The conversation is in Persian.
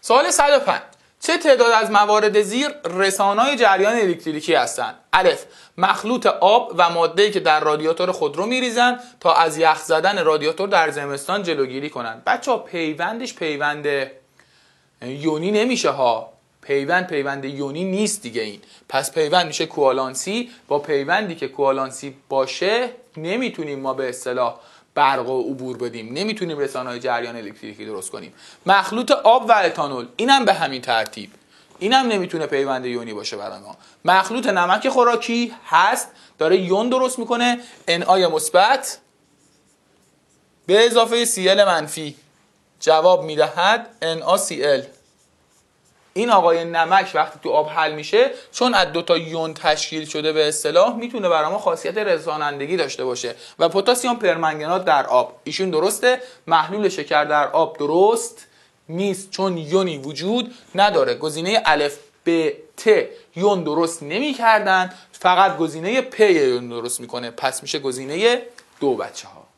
سوال 105 چه تعداد از موارد زیر رسانای جریان الکتریکی هستند الف مخلوط آب و ماده که در رادیاتور خودرو می‌ریزند تا از یخ زدن رادیاتور در زمستان جلوگیری کنند بچه پیوندش پیوند یونی نمیشه ها پیوند پیوند یونی نیست دیگه این پس پیوند میشه کوالانسی با پیوندی که کوالانسی باشه نمیتونیم ما به اصطلاح برق و عبور بدیم نمیتونیم رسانه جریان الکتریکی درست کنیم مخلوط آب و اتانول اینم به همین ترتیب اینم نمیتونه پیوند یونی باشه برای ما مخلوط نمک خوراکی هست داره یون درست میکنه NI مثبت به اضافه ال منفی جواب میدهد ال این آقای نمک وقتی تو آب حل میشه چون از دو تا یون تشکیل شده به اصطلاح میتونه برای ما خاصیت رسانندگی داشته باشه و پتاسیم پرمنگنات در آب ایشون درسته محلول شکر در آب درست نیست چون یونی وجود نداره گزینه الف به ت یون درست نمیکردن فقط گزینه پ یون درست میکنه پس میشه گزینه دو بچه ها